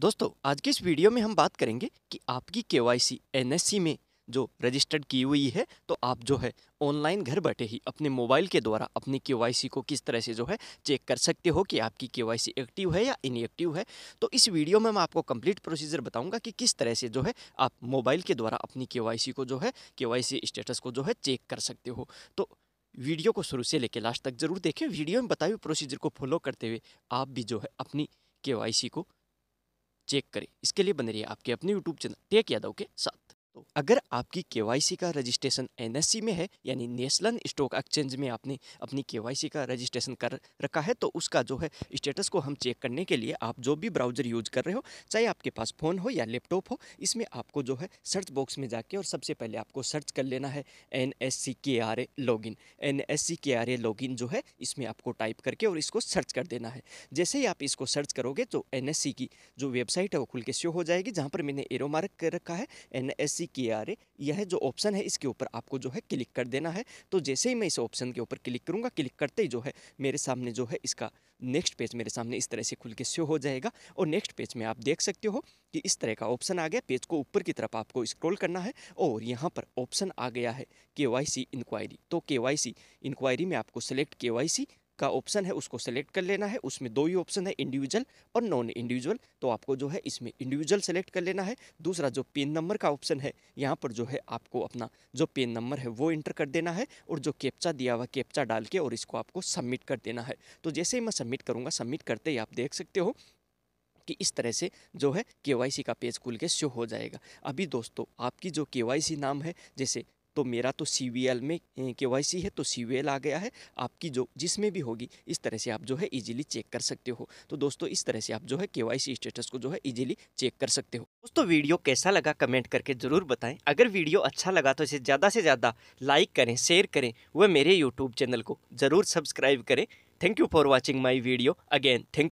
दोस्तों आज के इस वीडियो में हम बात करेंगे कि आपकी के वाई सी में जो रजिस्टर्ड की हुई है तो आप जो है ऑनलाइन घर बैठे ही अपने मोबाइल के द्वारा अपनी के को किस तरह से जो है चेक कर सकते हो कि आपकी के एक्टिव है या इनएक्टिव है तो इस वीडियो में मैं आपको कंप्लीट प्रोसीजर बताऊंगा कि किस तरह से जो है आप मोबाइल के द्वारा अपनी के को जो है के स्टेटस को जो है चेक कर सकते हो तो वीडियो को शुरू से लेकर लास्ट तक जरूर देखें वीडियो में बताए हुए प्रोसीजर को फॉलो करते हुए आप भी जो है अपनी के को चेक करें इसके लिए बने रहिए आपके अपने यूट्यूब चैनल टेक यादव के साथ तो अगर आपकी के का रजिस्ट्रेशन एन में है यानी नेशनल स्टॉक एक्सचेंज में आपने अपनी के का रजिस्ट्रेशन कर रखा है तो उसका जो है स्टेटस को हम चेक करने के लिए आप जो भी ब्राउज़र यूज कर रहे हो चाहे आपके पास फ़ोन हो या लैपटॉप हो इसमें आपको जो है सर्च बॉक्स में जाके और सबसे पहले आपको सर्च कर लेना है N S C K R A log in N S C K R A log इन जो है इसमें आपको टाइप करके और इसको सर्च कर देना है जैसे ही आप इसको सर्च करोगे तो एन एस सी की जो वेबसाइट है वो खुल के शो हो जाएगी जहाँ पर मैंने एरो मार्क कर रखा है N S C K R ए यह जो ऑप्शन है इसके ऊपर आपको जो है क्लिक कर देना है तो जैसे ही मैं इस ऑप्शन के ऊपर क्लिक करूँगा क्लिक करते ही जो है मेरे सामने जो है इसका नेक्स्ट पेज मेरे सामने इस तरह से खुल के शो हो जाएगा और नेक्स्ट पेज में आप देख सकते हो कि इस तरह का ऑप्शन आ गया पेज को ऊपर की तरफ आपको स्क्रॉल करना है और यहाँ पर ऑप्शन आ गया है के वाई सी इंक्वायरी तो के वाई सी इंक्वायरी में आपको सेलेक्ट के वाई सी का ऑप्शन है उसको सेलेक्ट कर लेना है उसमें दो ही ऑप्शन है इंडिविजुअल और नॉन इंडिविजुअल तो आपको जो है इसमें इंडिविजुअल सेलेक्ट कर लेना है दूसरा जो पेन नंबर का ऑप्शन है यहाँ पर जो है आपको अपना जो पेन नंबर है वो इंटर कर देना है और जो कैप्चा दिया हुआ कैप्चा डाल के और इसको आपको सबमिट कर देना है तो जैसे ही मैं सबमिट करूँगा सबमिट करते ही आप देख सकते हो कि इस तरह से जो है के का पेज खुल के शो हो जाएगा अभी दोस्तों आपकी जो के नाम है जैसे तो मेरा तो सी में के है तो सी आ गया है आपकी जो जिसमें भी होगी इस तरह से आप जो है इजीली चेक कर सकते हो तो दोस्तों इस तरह से आप जो है के स्टेटस को जो है इजीली चेक कर सकते हो दोस्तों वीडियो कैसा लगा कमेंट करके ज़रूर बताएं अगर वीडियो अच्छा लगा तो इसे ज़्यादा से ज़्यादा लाइक करें शेयर करें वह मेरे यूट्यूब चैनल को ज़रूर सब्सक्राइब करें thank you for watching my video again thank